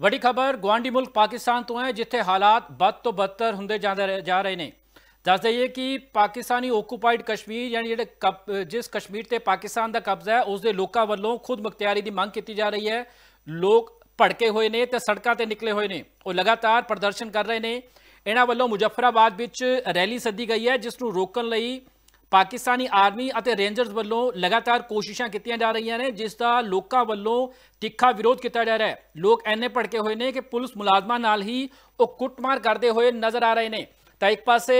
ਵੱਡੀ ਖਬਰ ਗਵਾਂਡੀ ਮੁਲਕ ਪਾਕਿਸਤਾਨ ਤੋਂ ਹੈ ਜਿੱਥੇ ਹਾਲਾਤ ਬਦ ਤੋਂ ਬਦਤਰ ਹੁੰਦੇ ਜਾਂਦੇ ਜਾ ਰਹੇ ਨੇ ਦੱਸ ਦਈਏ ਕਿ ਪਾਕਿਸਤਾਨੀ ਓਕੂਪਾਈਡ ਕਸ਼ਮੀਰ ਯਾਨੀ ਜਿਹੜੇ ਜਿਸ ਕਸ਼ਮੀਰ ਤੇ ਪਾਕਿਸਤਾਨ ਦਾ ਕਬਜ਼ਾ ਹੈ ਉਸ ਦੇ ਲੋਕਾਂ ਵੱਲੋਂ ਖੁਦ ਮੁਖਤਿਆਰੀ ਦੀ ਮੰਗ ਕੀਤੀ ਜਾ ਰਹੀ ਹੈ ਲੋਕ ਭੜਕੇ ਹੋਏ ਨੇ ਤੇ ਸੜਕਾਂ ਤੇ ਨਿਕਲੇ ਹੋਏ ਨੇ ਉਹ ਲਗਾਤਾਰ ਪ੍ਰਦਰਸ਼ਨ ਕਰ ਰਹੇ ਨੇ ਇਹਨਾਂ ਵੱਲੋਂ ਮੁਜ਼ੱਫਰਾਬਾਦ ਵਿੱਚ ਰੈਲੀ ਸੱਦੀ ਗਈ ਹੈ ਜਿਸ ਨੂੰ ਰੋਕਣ ਲਈ ਪਾਕਿਸਤਾਨੀ ਆਰਮੀ ਅਤੇ ਰੇਂਜਰਸ ਵੱਲੋਂ ਲਗਾਤਾਰ ਕੋਸ਼ਿਸ਼ਾਂ ਕੀਤੀਆਂ ਜਾ ਰਹੀਆਂ ਨੇ ਜਿਸ ਦਾ ਲੋਕਾਂ ਵੱਲੋਂ ਤਿੱਖਾ ਵਿਰੋਧ ਕੀਤਾ ਜਾ ਰਿਹਾ ਹੈ ਲੋਕ ਐਨੇ ਭੜਕੇ ਹੋਏ ਨੇ ਕਿ ਪੁਲਿਸ ਮੁਲਾਜ਼ਮਾਂ ਨਾਲ ਹੀ ਉਹ ਕੁੱਟਮਾਰ ਕਰਦੇ ਹੋਏ ਨਜ਼ਰ ਆ ਰਹੇ ਨੇ ਤਾਂ ਇੱਕ ਪਾਸੇ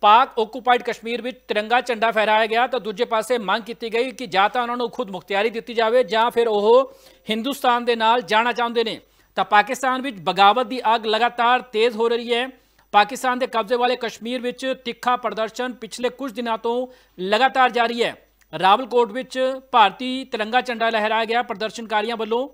ਪਾਕ ਓਕੂਪਾਈਡ ਕਸ਼ਮੀਰ ਵਿੱਚ ਤਿਰੰਗਾ ਝੰਡਾ ਫਹਿਰਾਇਆ ਗਿਆ ਤਾਂ ਦੂਜੇ ਪਾਸੇ ਮੰਗ ਕੀਤੀ ਗਈ ਕਿ ਜਾਂ ਤਾਂ ਉਹਨਾਂ ਨੂੰ ਖੁਦ ਮੁਖਤਿਆਰੀ ਦਿੱਤੀ ਜਾਵੇ ਜਾਂ ਫਿਰ ਉਹ ਹਿੰਦੁਸਤਾਨ ਦੇ ਨਾਲ ਜਾਣਾ ਚਾਹੁੰਦੇ ਨੇ ਤਾਂ ਪਾਕਿਸਤਾਨ ਵਿੱਚ ਬਗਾਵਤ ਦੀ ਅੱਗ ਲਗਾਤਾਰ ਤੇਜ਼ ਹੋ ਰਹੀ ਹੈ ਪਾਕਿਸਤਾਨ ਦੇ ਕਬਜ਼ੇ ਵਾਲੇ ਕਸ਼ਮੀਰ ਵਿੱਚ ਤਿੱਖਾ ਪ੍ਰਦਰਸ਼ਨ ਪਿਛਲੇ ਕੁਝ ਦਿਨਾਂ ਤੋਂ ਲਗਾਤਾਰ ਜਾਰੀ ਹੈ ਰਾਵਲਕੋਟ ਵਿੱਚ ਭਾਰਤੀ ਤਿਰੰਗਾ ਝੰਡਾ ਲਹਿਰਾਇਆ ਗਿਆ ਪ੍ਰਦਰਸ਼ਨਕਾਰੀਆਂ ਵੱਲੋਂ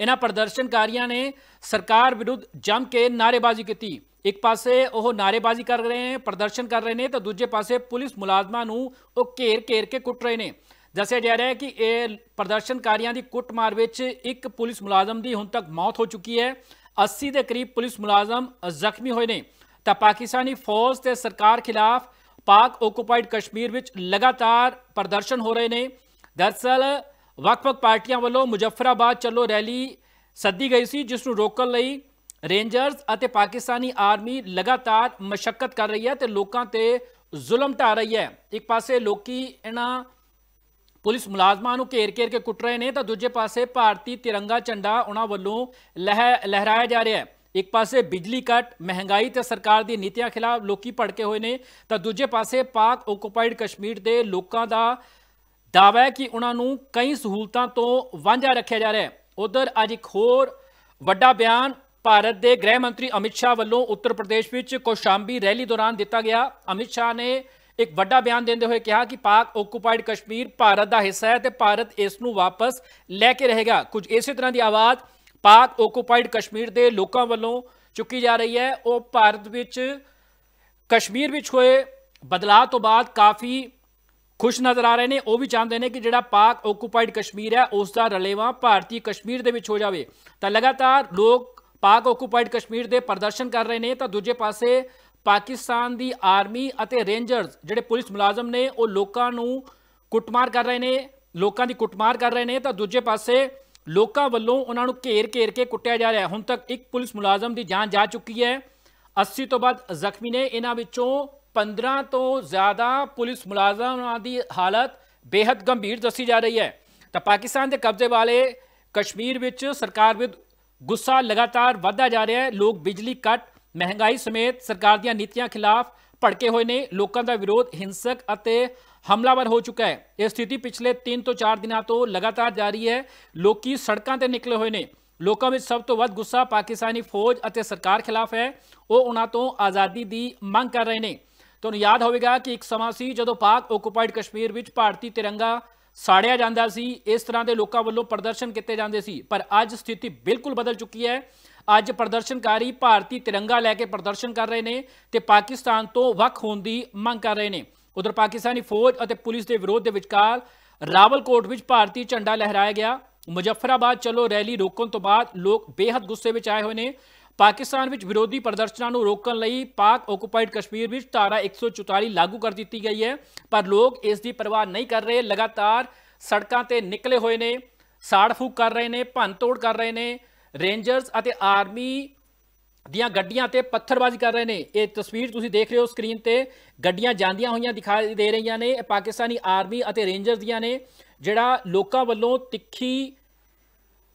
ਇਹਨਾਂ ਪ੍ਰਦਰਸ਼ਨਕਾਰੀਆਂ ਨੇ ਸਰਕਾਰ ਵਿਰੁੱਧ ਜੰਮ ਕੇ ਨਾਰੇਬਾਜ਼ੀ ਕੀਤੀ ਇੱਕ ਪਾਸੇ ਉਹ ਨਾਰੇਬਾਜ਼ੀ ਕਰ ਰਹੇ ਨੇ ਪ੍ਰਦਰਸ਼ਨ ਕਰ ਰਹੇ ਨੇ ਤਾਂ ਦੂਜੇ ਪਾਸੇ ਪੁਲਿਸ ਮੁਲਾਜ਼ਮਾਂ ਨੂੰ ਉਹ ਘੇਰ-ਘੇਰ ਕੇ ਕੁੱਟ ਰਹੇ ਨੇ ਦੱਸਿਆ ਜਾ ਰਿਹਾ ਹੈ ਕਿ ਇਹ ਪ੍ਰਦਰਸ਼ਨਕਾਰੀਆਂ ਦੀ ਕੁੱਟਮਾਰ ਵਿੱਚ ਇੱਕ ਪੁਲਿਸ ਮੁਲਾਜ਼ਮ ਦੀ ਹੁਣ ਤੱਕ ਮੌਤ ਹੋ ਚੁੱਕੀ ਹੈ 80 ਦੇ ਕਰੀਬ ਪੁਲਿਸ ਮੁਲਾਜ਼ਮ ਜ਼ਖਮੀ ਹੋਏ ਨੇ ਤਾਂ ਪਾਕਿਸਤਾਨੀ ਫੌਜ ਤੇ ਸਰਕਾਰ ਖਿਲਾਫ ਪਾਕ ਓਕੂਪਾਈਡ ਕਸ਼ਮੀਰ ਵਿੱਚ ਲਗਾਤਾਰ ਪ੍ਰਦਰਸ਼ਨ ਹੋ ਰਹੇ ਨੇ ਦਰਸਲ ਵੱਖ ਪਾਰਟੀਆਂ ਵੱਲੋਂ ਮੁਜ਼ਫਰਾਬਾਦ ਚੱਲੋ ਰੈਲੀ ਸੱਦੀ ਗਈ ਸੀ ਜਿਸ ਨੂੰ ਰੋਕਣ ਲਈ ਰੇਂਜਰਸ ਅਤੇ ਪਾਕਿਸਤਾਨੀ ਆਰਮੀ ਲਗਾਤਾਰ ਮਸ਼ਕਤ ਕਰ ਰਹੀ ਹੈ ਤੇ ਲੋਕਾਂ ਤੇ ਜ਼ੁਲਮ ਢਾ ਰਹੀ ਹੈ ਇੱਕ ਪਾਸੇ ਲੋਕੀ ਇਹਨਾਂ ਪੁਲਿਸ ਮੁਲਾਜ਼ਮਾਂ ਨੂੰ ਘੇਰ-ਘੇਰ ਕੇ ਕੁੱਟ ਰਹੇ ਨੇ ਤਾਂ ਦੂਜੇ ਪਾਸੇ ਭਾਰਤੀ ਤਿਰੰਗਾ ਝੰਡਾ ਉਹਨਾਂ ਵੱਲੋਂ ਲਹਿਰਾਇਆ ਜਾ ਰਿਹਾ ਹੈ ਇੱਕ ਪਾਸੇ ਬਿਜਲੀ ਕੱਟ ਮਹਿੰਗਾਈ ਤੇ ਸਰਕਾਰ ਦੀ ਨੀਤੀਆਂ ਖਿਲਾਫ ਲੋਕੀ ਭੜਕੇ ਹੋਏ ਨੇ ਤਾਂ ਦੂਜੇ ਪਾਸੇ ਪਾਕ ਓਕੂਪਾਈਡ ਕਸ਼ਮੀਰ ਦੇ ਲੋਕਾਂ ਦਾ ਦਾਅਵਾ ਹੈ ਕਿ ਉਹਨਾਂ ਨੂੰ ਕਈ ਸਹੂਲਤਾਂ ਤੋਂ ਵਾਂਝਾ ਰੱਖਿਆ ਜਾ ਰਿਹਾ ਹੈ ਉਧਰ ਅੱਜ ਇੱਕ ਹੋਰ ਵੱਡਾ ਬਿਆਨ ਭਾਰਤ ਦੇ ਗ੍ਰਹਿ ਮੰਤਰੀ ਅਮਿਤ ਸ਼ਾਹ ਵੱਲੋਂ ਉੱਤਰ ਪ੍ਰਦੇਸ਼ ਵਿੱਚ ਕੋਸ਼ਾਂਬੀ ਰੈਲੀ ਦੌਰਾਨ ਦਿੱਤਾ ਗਿਆ ਅਮਿਤ ਸ਼ਾਹ ਨੇ ਇੱਕ ਵੱਡਾ ਬਿਆਨ ਦਿੰਦੇ ਹੋਏ ਕਿਹਾ ਕਿ ਪਾਕ ਓਕੂਪਾਈਡ ਕਸ਼ਮੀਰ ਭਾਰਤ ਦਾ ਹਿੱਸਾ ਹੈ ਤੇ ਭਾਰਤ ਇਸ ਨੂੰ ਵਾਪਸ ਲੈ ਕੇ ਰਹੇਗਾ ਕੁਝ ਇਸੇ ਤਰ੍ਹਾਂ ਦੀ ਆਵਾਜ਼ ਪਾਕ ਓਕੂਪਾਈਡ ਕਸ਼ਮੀਰ ਦੇ ਲੋਕਾਂ ਵੱਲੋਂ ਚੁੱਕੀ ਜਾ ਰਹੀ ਹੈ ਉਹ ਭਾਰਤ ਵਿੱਚ ਕਸ਼ਮੀਰ ਵਿੱਚ ਹੋਏ ਬਦਲਾਅ ਤੋਂ ਬਾਅਦ ਕਾਫੀ ਖੁਸ਼ ਨਜ਼ਰ ਆ ਰਹੇ ਨੇ ਉਹ ਵੀ ਚਾਹੁੰਦੇ ਨੇ ਕਿ ਜਿਹੜਾ ਪਾਕ ਓਕੂਪਾਈਡ ਕਸ਼ਮੀਰ ਹੈ ਉਸ ਦਾ ਰਲੇਵਾ ਭਾਰਤੀ ਕਸ਼ਮੀਰ ਦੇ ਵਿੱਚ ਹੋ ਜਾਵੇ ਤਾਂ ਲਗਾਤਾਰ ਲੋਕ ਪਾਕ ਓਕੂਪਾਈਡ ਕਸ਼ਮੀਰ ਦੇ ਪ੍ਰਦਰਸ਼ਨ ਕਰ ਰਹੇ ਨੇ ਤਾਂ ਦੂਜੇ ਪਾਸੇ ਪਾਕਿਸਤਾਨ ਦੀ ਆਰਮੀ ਅਤੇ ਰੇਂਜਰਸ ਜਿਹੜੇ ਪੁਲਿਸ ਮੁਲਾਜ਼ਮ ਨੇ ਉਹ ਲੋਕਾਂ ਨੂੰ ਕੁੱਟਮਾਰ ਕਰ ਰਹੇ ਨੇ ਲੋਕਾਂ ਦੀ ਕੁੱਟਮਾਰ ਕਰ ਰਹੇ ਨੇ ਤਾਂ ਦੂਜੇ ਪਾਸੇ ਲੋਕਾਂ ਵੱਲੋਂ ਉਹਨਾਂ ਨੂੰ ਘੇਰ-ਘੇਰ ਕੇ ਕੁੱਟਿਆ ਜਾ ਰਿਹਾ ਹੁਣ ਤੱਕ ਇੱਕ ਪੁਲਿਸ ਮੁਲਾਜ਼ਮ ਦੀ ਜਾਨ ਜਾ ਚੁੱਕੀ ਹੈ 80 ਤੋਂ ਵੱਧ ਜ਼ਖਮੀ ਨੇ ਇਹਨਾਂ ਵਿੱਚੋਂ 15 ਤੋਂ ਜ਼ਿਆਦਾ ਪੁਲਿਸ ਮੁਲਾਜ਼ਮਾਂ ਦੀ ਹਾਲਤ ਬੇहद ਗੰਭੀਰ ਦੱਸੀ ਜਾ ਰਹੀ ਹੈ ਤਾਂ ਪਾਕਿਸਤਾਨ ਦੇ ਕਬਜ਼ੇ ਵਾਲੇ ਕਸ਼ਮੀਰ ਵਿੱਚ ਸਰਕਾਰ ਵਿਦ ਗੁੱਸਾ ਲਗਾਤਾਰ ਵਧਦਾ ਜਾ ਰਿਹਾ ਹੈ ਲੋਕ ਬਿਜਲੀ ਕੱਟ ਮਹਿੰਗਾਈ ਸਮੇਤ ਸਰਕਾਰ ਦੀਆਂ ਨੀਤੀਆਂ ਖਿਲਾਫ ਭੜਕੇ ਹੋਏ ਨੇ ਲੋਕਾਂ ਦਾ ਵਿਰੋਧ ਹਿੰਸਕ ਅਤੇ ਹਮਲਾਵਰ ਹੋ ਚੁੱਕਾ ਹੈ ਇਹ ਸਥਿਤੀ ਪਿਛਲੇ 3 ਤੋਂ 4 ਦਿਨਾਂ ਤੋਂ ਲਗਾਤਾਰ ਜਾਰੀ ਹੈ ਲੋਕੀ ਸੜਕਾਂ ਤੇ ਨਿਕਲੇ ਹੋਏ ਨੇ ਲੋਕਾਂ ਵਿੱਚ ਸਭ ਤੋਂ ਵੱਧ ਗੁੱਸਾ ਪਾਕਿਸਤਾਨੀ ਫੌਜ ਅਤੇ ਸਰਕਾਰ ਖਿਲਾਫ ਹੈ ਉਹ ਉਹਨਾਂ ਤੋਂ ਆਜ਼ਾਦੀ ਦੀ ਮੰਗ ਕਰ ਰਹੇ ਨੇ ਤੁਹਾਨੂੰ ਯਾਦ ਹੋਵੇਗਾ ਕਿ ਇੱਕ ਸਮਾਂ ਸੀ ਜਦੋਂ ਪਾਕ ਓਕੂਪਾਈਡ ਕਸ਼ਮੀਰ ਵਿੱਚ ਭਾਰਤੀ ਤਿਰੰਗਾ ਸਾੜਿਆ ਜਾਂਦਾ ਸੀ ਇਸ ਤਰ੍ਹਾਂ ਦੇ ਲੋਕਾਂ ਵੱਲੋਂ ਪ੍ਰਦਰਸ਼ਨ ਕੀਤੇ ਜਾਂਦੇ ਸੀ ਪਰ ਅੱਜ ਸਥਿਤੀ ਬਿਲਕੁਲ ਬਦਲ ਚੁੱਕੀ ਹੈ ਅੱਜ ਪ੍ਰਦਰਸ਼ਨਕਾਰੀ ਭਾਰਤੀ ਤਿਰੰਗਾ ਲੈ ਕੇ ਪ੍ਰਦਰਸ਼ਨ ਕਰ ਰਹੇ ਨੇ ਤੇ ਪਾਕਿਸਤਾਨ ਤੋਂ ਵੱਖ ਹੋਣ ਦੀ ਮੰਗ ਕਰ ਰਹੇ ਨੇ ਉਧਰ ਪਾਕਿਸਤਾਨੀ ਫੌਜ ਅਤੇ ਪੁਲਿਸ ਦੇ ਵਿਰੋਧ ਦੇ ਵਿਚਕਾਰ ਰਾਵਲਕੋਟ ਵਿੱਚ ਭਾਰਤੀ ਝੰਡਾ ਲਹਿਰਾਇਆ ਗਿਆ ਮੁਜ਼ਫਰਾਬਾਦ ਚਲੋ ਰੈਲੀ ਰੋਕਣ ਤੋਂ ਬਾਅਦ ਲੋਕ ਬੇहद ਗੁੱਸੇ ਵਿੱਚ ਆਏ ਹੋਏ ਨੇ ਪਾਕਿਸਤਾਨ ਵਿੱਚ ਵਿਰੋਧੀ ਪ੍ਰਦਰਸ਼ਨਾਂ ਨੂੰ ਰੋਕਣ ਲਈ ਪਾਕ ਓਕੂਪਾਈਡ ਕਸ਼ਮੀਰ ਵਿੱਚ ਧਾਰਾ 144 ਲਾਗੂ ਕਰ ਦਿੱਤੀ ਗਈ ਹੈ ਪਰ ਲੋਕ ਇਸ ਦੀ ਪਰਵਾਹ ਨਹੀਂ ਕਰ ਰਹੇ ਲਗਾਤਾਰ ਸੜਕਾਂ ਤੇ ਨਿਕਲੇ ਹੋਏ ਨੇ ਸਾੜ ਫੂਕ ਕਰ ਰਹੇ ਨੇ ਭੰਨ ਤੋੜ ਕਰ ਰਹੇ ਨੇ ਰੇਂਜਰਸ ਅਤੇ ਆਰਮੀ ਦੀਆਂ ਗੱਡੀਆਂ ਤੇ ਪੱਥਰਬਾਜ਼ੀ ਕਰ ਰਹੇ ਨੇ ਇਹ ਤਸਵੀਰ ਤੁਸੀਂ ਦੇਖ ਰਹੇ ਹੋ ਸਕਰੀਨ ਤੇ ਗੱਡੀਆਂ ਜਾਂਦੀਆਂ ਹੋਈਆਂ ਦਿਖਾਈ ਦੇ ਰਹੀਆਂ ਨੇ ਇਹ ਪਾਕਿਸਤਾਨੀ ਆਰਮੀ ਅਤੇ ਰੇਂਜਰਸ ਦੀਆਂ ਨੇ ਜਿਹੜਾ ਲੋਕਾਂ ਵੱਲੋਂ ਤਿੱਖੀ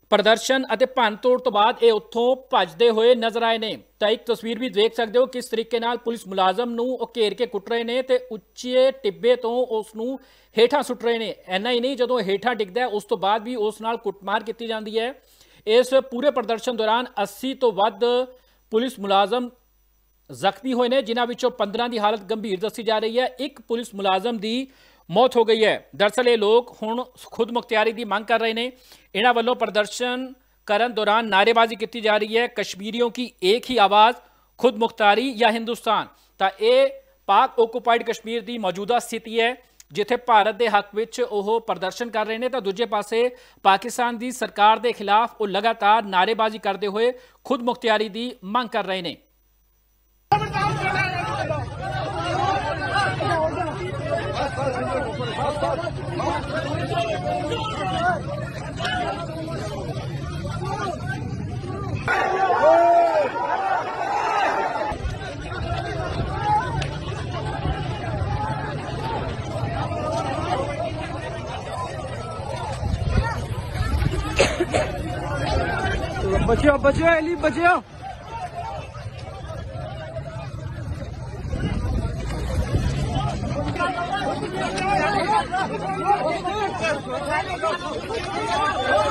ਪ੍ਰਦਰਸ਼ਨ ਅਤੇ ਭੰਨਤੋੜ ਤੋਂ ਬਾਅਦ ਇਹ ਉੱਥੋਂ ਭੱਜਦੇ ਹੋਏ ਨਜ਼ਰ ਆਏ ਨੇ ਤਾਂ ਇੱਕ ਤਸਵੀਰ ਵੀ ਦੇਖ ਸਕਦੇ ਹੋ ਕਿਸ ਤਰੀਕੇ ਨਾਲ ਪੁਲਿਸ ਮੁਲਾਜ਼ਮ ਨੂੰ ਉਹ ਘੇਰ ਕੇ ਕੁੱਟ ਰਹੇ ਨੇ ਤੇ ਉੱਚੇ ਟਿੱਬੇ ਤੋਂ ਉਸ ਨੂੰ ਹੇਠਾਂ ਸੁੱਟ ਰਹੇ ਨੇ ਐਨਾ ਹੀ ਨਹੀਂ ਜਦੋਂ ਹੇਠਾਂ ਡਿੱਗਦਾ ਉਸ ਤੋਂ ਬਾਅਦ ਵੀ ਉਸ ਨਾਲ ਕੁੱਟਮਾਰ ਕੀਤੀ ਜਾਂਦੀ ਹੈ ਇਸ ਪੂਰੇ ਪ੍ਰਦਰਸ਼ਨ ਦੌਰਾਨ 80 ਤੋਂ ਵੱਧ ਪੁਲਿਸ ਮੁਲਾਜ਼ਮ ਜ਼ਖਮੀ ਹੋਏ ਨੇ ਜਿਨ੍ਹਾਂ ਵਿੱਚੋਂ 15 ਦੀ ਹਾਲਤ ਗੰਭੀਰ ਦੱਸੀ ਜਾ ਰਹੀ ਹੈ ਇੱਕ ਪੁਲਿਸ ਮੁਲਾਜ਼ਮ ਦੀ ਮੌਤ ਹੋ ਗਈ ਹੈ ਦਰਸਲ ਇਹ ਲੋਕ ਹੁਣ ਖੁਦ ਮੁਖਤਿਆਰੀ ਦੀ ਮੰਗ ਕਰ ਰਹੇ ਨੇ ਇਹਨਾਂ ਵੱਲੋਂ ਪ੍ਰਦਰਸ਼ਨ ਕਰਨ ਦੌਰਾਨ ਨਾਰੇਬਾਜ਼ੀ ਕੀਤੀ ਜਾ ਰਹੀ ਹੈ ਕਸ਼ਮੀਰੀਆਂ ਦੀ ਇੱਕ ਹੀ ਆਵਾਜ਼ ਖੁਦ ਮੁਖਤਿਆਰੀ ਜਾਂ ਹਿੰਦੁਸਤਾਨ ਤਾਂ ਇਹ ਪਾਕ ਓਕੂਪਾਈਡ ਕਸ਼ਮੀਰ ਦੀ ਮੌਜੂਦਾ ਸਥਿਤੀ ਹੈ ਜਿੱਥੇ ਭਾਰਤ ਦੇ ਹੱਕ ਵਿੱਚ ਉਹ ਪ੍ਰਦਰਸ਼ਨ ਕਰ ਰਹੇ ਨੇ ਤਾਂ ਦੂਜੇ ਪਾਸੇ ਪਾਕਿਸਤਾਨ ਦੀ ਸਰਕਾਰ ਦੇ ਖਿਲਾਫ ਉਹ ਲਗਾਤਾਰ ਨਾਰੇਬਾਜ਼ੀ ਕਰਦੇ ਹੋਏ ਖੁਦਮੁਖਤਿਆਰੀ ਦੀ ਮੰਗ ਕਰ ਰਹੇ ਨੇ Oh! बचो बचो एली बचो Thank you.